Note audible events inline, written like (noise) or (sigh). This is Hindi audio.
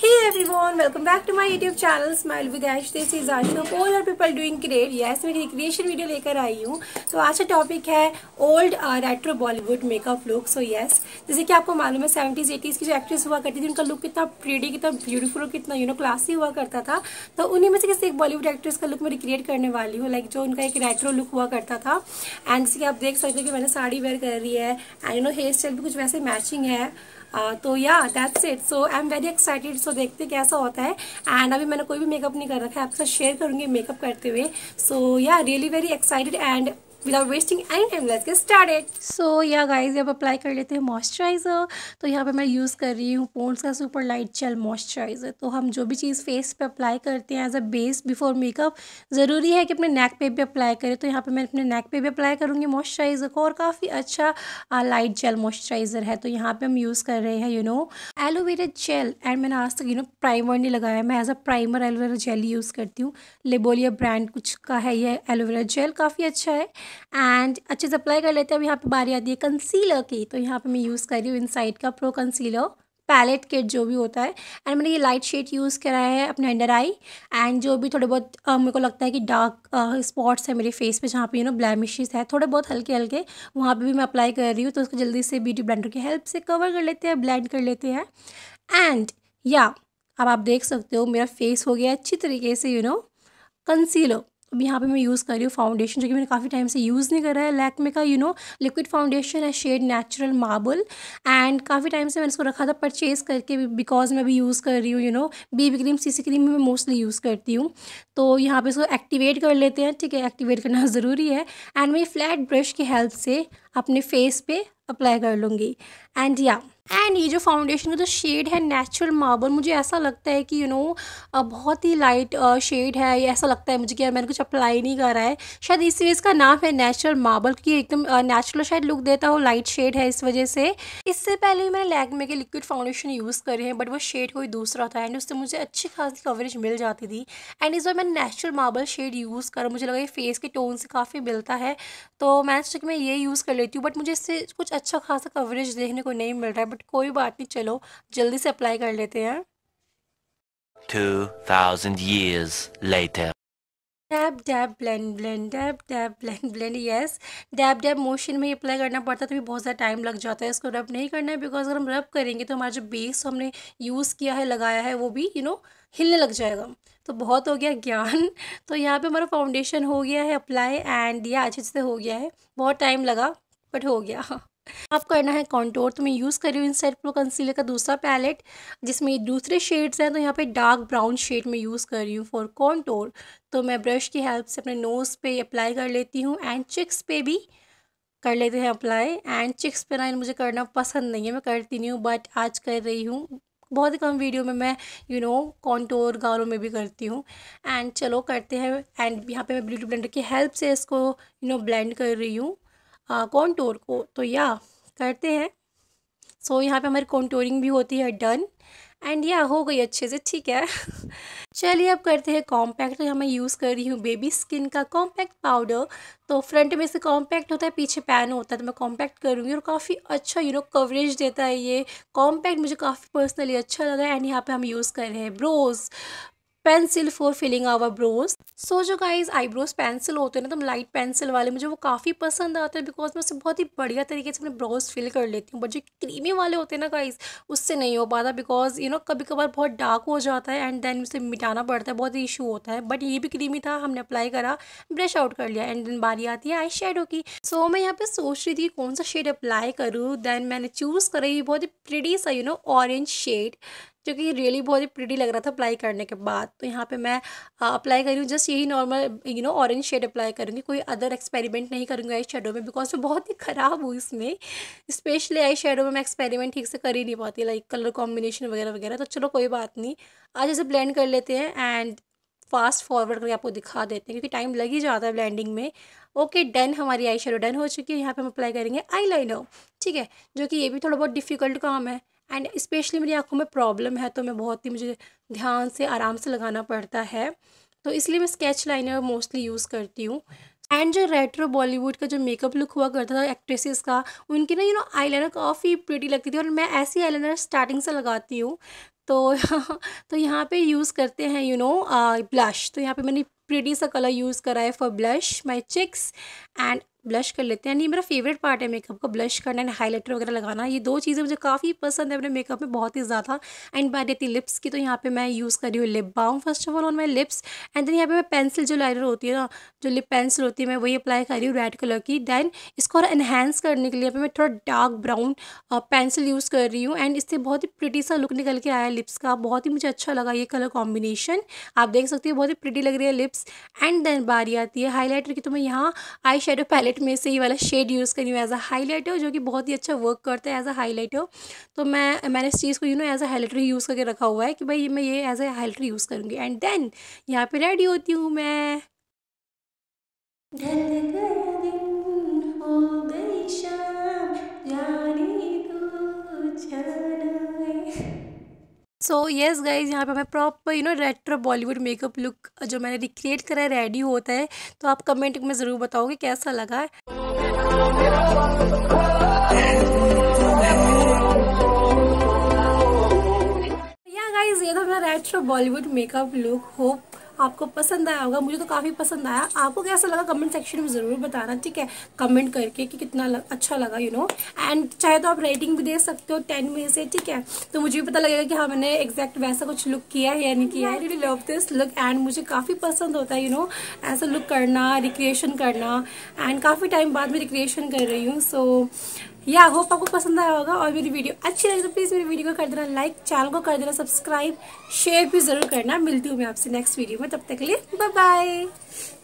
Hey everyone, welcome back to my YouTube channel Smile with Ash. This is Ash. Hope all our people doing great. Yes, मैं recreation video लेकर आई हूँ तो आज का topic है old retro Bollywood makeup look. So yes, जैसे कि आपको मालूम है 70s, 80s की जो एक्ट्रेस हुआ करती थी उनका look कितना pretty, कितना beautiful, कितना you know classy हुआ करता था तो उन्हीं में से किसी एक Bollywood actress का look मैं recreate करने वाली हूँ Like जो उनका एक retro look हुआ करता था And जैसे कि आप देख सकते हो कि मैंने साड़ी wear कर रही है And you know hairstyle भी कुछ वैसे matching है तो yeah that's it so I am very excited so देखते कैसा होता है एंड अभी मैंने कोई भी मेकअप नहीं कर रखा है आपके साथ शेयर करूंगी मेकअप करते हुए so yeah really very excited and without wasting any time let's get started so yeah guys अब अप्लाई कर लेते हैं मॉइस्चराइज़र तो यहाँ पे मैं यूज़ कर रही हूँ पोन्स का सुपर लाइट जेल मॉइस्चराइज़र तो हम जो भी चीज़ फेस पे अप्लाई करते हैं as a base before makeup ज़रूरी है कि अपने नेक पे भी अप्लाई करें तो यहाँ पे मैं अपने नेक पे भी अप्लाई करूँगी मॉइस्चराइज़र को और काफ़ी अच्छा लाइट जेल मॉइस्चराइज़र है तो यहाँ पर हम यूज़ कर रहे हैं you know aloe vera gel and मैंने आज तक यू नो प्राइमर नहीं लगाया मैं as a primer aloe vera gel use करती हूँ लेबोलिया ब्रांड कुछ का है यह एलोवेरा जेल काफ़ी अच्छा है एंड अच्छे से अप्लाई कर लेते हैं अब यहाँ पे बारी आती है कंसीलर की तो यहाँ पे मैं यूज़ कर रही हूँ इनसाइड का प्रो कंसीलर पैलेट किट जो भी होता है एंड मैंने ये लाइट शेड यूज़ करा है अपने अंडर आई एंड जो भी थोड़े बहुत uh, मेरे को लगता है कि डार्क स्पॉट्स है मेरे फेस पे जहाँ पे यू नो ब्लैमिशेस है थोड़े बहुत हल्के हल्के वहाँ पे भी मैं अप्लाई कर रही हूँ तो उसको जल्दी से ब्यूटी ब्लेंडर की हेल्प से कवर कर लेते हैं ब्लेंड कर लेते हैं एंड या अब आप देख सकते हो मेरा फेस हो गया अच्छी तरीके से यू नो कंसीलर अब यहाँ पे मैं यूज़ कर रही हूँ फाउंडेशन जो कि मैंने काफ़ी टाइम से यूज़ नहीं करा है लैकमे का यू नो लिक्विड फाउंडेशन है शेड नेचुरल मार्बल एंड काफ़ी टाइम से मैंने इसको रखा था परचेज़ करके बिकॉज मैं भी यूज़ कर रही हूँ you know B cream CC cream भी मैं मोस्टली यूज़ करती हूँ तो यहाँ पे इसको एक्टिवेट कर लेते हैं ठीक है एक्टिवेट करना (laughs) ज़रूरी है एंड मैं फ्लैट ब्रश की हेल्प से अपने फेस पे अप्लाई कर लूँगी एंड या yeah, एंड ये जो फाउंडेशन का जो शेड है नेचुरल मार्बल मुझे ऐसा लगता है कि यू you नो know, बहुत ही लाइट शेड है ऐसा लगता है मुझे कि यार मैंने कुछ अप्लाई नहीं करा है शायद इस वजह इसका नाम है नेचुरल मार्बल क्योंकि एकदम नेचुरल शायद लुक देता हो लाइट शेड है इस वजह से इससे पहले भी मैंने लैकमे के लिक्विड फाउंडेशन यूज़ करे हैं बट वो शेड कोई दूसरा था एंड उससे मुझे अच्छी खासी कवरेज मिल जाती थी एंड इस बार मैंने नेचुरल मार्बल शेड यूज़ करा मुझे लगा ये फेस के टोन से काफ़ी मिलता है तो मैंने सोचा कि मैं ये यूज़ कर लेती हूँ बट मुझे इससे कुछ अच्छा खासा कवरेज देखने को नहीं मिल रहा है बट बट कोई बात नहीं चलो जल्दी से अप्लाई कर लेते हैं 2000 years later blend blend dab dab blend blend yes dab dab motion में अप्लाई करना पड़ता है तो भी बहुत ज़्यादा टाइम लग जाता है इसको रब नहीं करना है बिकॉज अगर हम रब करेंगे तो हमारा जो बेस हमने यूज़ किया है लगाया है वो भी यू you नो know, हिलने लग जाएगा तो बहुत हो गया ज्ञान तो यहाँ पे हमारा फाउंडेशन हो गया है अप्लाई एंड या अच्छे से हो गया है बहुत टाइम लगा बट हो गया आप करना है कॉन्टोर तो मैं यूज़ कर रही हूँ इन साइड प्रो कंसीलर का दूसरा पैलेट जिसमें दूसरे शेड्स हैं तो यहाँ पे डार्क ब्राउन शेड में यूज़ कर रही हूँ फॉर कॉन्टोर तो मैं ब्रश की हेल्प से अपने नोज़ पे अप्लाई कर लेती हूँ एंड चिक्स पे भी कर लेते हैं अप्लाई एंड चिक्स पे ना मुझे करना पसंद नहीं है मैं करती नहीं हूँ बट आज कर रही हूँ बहुत ही कम वीडियो में मैं यू नो कॉन्टोर गालों में भी करती हूँ एंड चलो करते हैं एंड यहाँ पे मैं ब्लूटी ब्लेंडर की हेल्प से इसको यू नो ब्लेंड कर रही हूँ कॉन्टोर हाँ, को तो या करते हैं सो so, यहाँ पे हमारी कॉन्टोरिंग भी होती है डन एंड या हो गई अच्छे से ठीक है (laughs) चलिए अब करते हैं कॉम्पैक्ट तो यहाँ मैं यूज़ कर रही हूँ बेबी स्किन का कॉम्पैक्ट पाउडर तो फ्रंट में से कॉम्पैक्ट होता है पीछे पैन होता है तो मैं कॉम्पैक्ट करूँगी और काफ़ी अच्छा यू नो कवरेज देता है ये कॉम्पैक्ट मुझे काफ़ी पर्सनली अच्छा लगा एंड यहाँ पे हम यूज़ कर रहे हैं brows pencil for filling our brows so जो गाइज आईब्रोज पेंसिल होते हैं ना तो लाइट पेंसिल वाले मुझे वो काफ़ी पसंद आते हैं बिकॉज मैं उससे बहुत ही बढ़िया तरीके से अपने ब्रोज फिल कर लेती हूँ बट जो क्रीमी वाले होते हैं ना गाइज उससे नहीं हो पाता बिकॉज यू नो कभी कभार बहुत डार्क हो जाता है एंड देन उसे मिटाना पड़ता है बहुत ही इशू होता है बट ये भी क्रीमी था हमने अप्लाई करा ब्रश आउट कर लिया एंड देन बारी आती है आई शेडो की सो so, मैं यहाँ पे सोच रही थी कौन सा शेड अप्लाई करूँ देन मैंने चूज़ करा ये बहुत ही प्रिटी सा यू नो ऑरेंज शेड जो कि रियली बहुत ही प्रिटी लग रहा था अप्लाई करने के बाद तो यहाँ पे मैं अप्लाई करी हूँ जस्ट यही normal you know orange shade apply करूँगी कोई अदर एक्सपेरिमेंट नहीं करूँगी आई शेडो में बिकॉज मैं बहुत ही ख़राब हूँ इसमें स्पेशली आई शेडो में मैं एक्सपेरिमेंट ठीक से कर ही नहीं पाती लाइक कलर कॉम्बिनेशन वगैरह वगैरह तो चलो कोई बात नहीं आज इसे ब्लेंड कर लेते हैं एंड फास्ट फॉरवर्ड करके आपको दिखा देते हैं क्योंकि टाइम लग ही जाता है ब्लेंडिंग में ओके डन हमारी आई शेडो डन हो चुकी है यहाँ पे हम अप्लाई करेंगे आई ठीक है जो कि ये भी थोड़ा बहुत डिफिकल्ट काम है एंड स्पेशली मेरी आँखों में प्रॉब्लम है तो मैं बहुत ही मुझे ध्यान से आराम से लगाना पड़ता है तो इसलिए मैं स्केच लाइनर मोस्टली यूज़ करती हूँ एंड जो रेट्रो बॉलीवुड का जो मेकअप लुक हुआ करता था एक्ट्रेसेस का उनकी ना यू नो आईलाइनर काफ़ी प्रिटी लगती थी और मैं ऐसी आईलाइनर स्टार्टिंग से लगाती हूँ तो (laughs) तो यहाँ पे यूज़ करते हैं यू नो ब्लश तो यहाँ पे मैंने प्रिटी सा कलर यूज़ करा है for blush my cheeks and blush कर लेते हैं यानी मेरा फेवरेट पार्ट है मेकअप का ब्लश करना एंड हाईलाइटर वगैरह लगाना ये दो चीज़ें मुझे काफ़ी पसंद है अपने मेकअप में बहुत ही ज़्यादा एंड बात रहती लिप्स की तो यहाँ पे मैं यूज़ कर रही हूँ lip balm first of all on my lips and then यहाँ पे मैं पेंसिल जो लाइनर होती है ना जो लिप पेंसिल होती है मैं वही अप्लाई कर रही हूँ रेड कलर की दैन इसको और इन्हेंस करने के लिए मैं थोड़ा डार्क ब्राउन पेंसिल यूज़ कर रही हूँ एंड इससे बहुत ही प्रिटी सा लुक निकल के आया लिप्स का बहुत ही मुझे अच्छा लगा ये कलर कॉम्बिनेशन आप देख सकते हो बहुत ही प्रिटी लग रही है लिप्स एंड देन बारी आती है हाईलाइटर की तो मैं यहाँ आई शेडो पैलेट पैलेट में से ये वाला शेड यूज़ करी हूँ एज अ हाईलाइटर जो कि बहुत ही अच्छा वर्क करता है एज अ हाईलाइटर तो मैं मैंने इस चीज़ को you know as a highlighter use करके रखा हुआ है कि भाई मैं ये एज अ हाईलाइटर यूज़ करूँगी एंड देन यहाँ पर रेडी होती हूँ मैं हो गई शाम जाने सो येस गाइज यहाँ पे हमें proper you know retro Bollywood makeup look जो मैंने रिक्रिएट करा है रेडी होता है तो आप कमेंट में ज़रूर बताओगे कैसा लगा है गाइज ये तो मेरा retro Bollywood makeup look hope आपको पसंद आया होगा मुझे तो काफ़ी पसंद आया आपको कैसा लगा कमेंट सेक्शन में ज़रूर बताना ठीक है कमेंट करके कि कितना लग, अच्छा लगा यू नो एंड चाहे तो आप रेटिंग भी दे सकते हो टेन में से ठीक है तो मुझे भी पता लगेगा कि हाँ मैंने एग्जैक्ट वैसा कुछ लुक किया है या नहीं किया है really love this look and मुझे काफ़ी पसंद होता है यू नो ऐसा लुक करना रिक्रिएशन करना एंड काफ़ी टाइम बाद में रिक्रिएशन कर रही हूँ सो so, या होप आपको पसंद आया होगा और मेरी वीडियो अच्छी लगी तो प्लीज़ मेरी वीडियो को कर देना लाइक चैनल को कर देना सब्सक्राइब शेयर भी ज़रूर करना मिलती हूँ मैं आपसे नेक्स्ट वीडियो में तब तक के लिए बाय बाय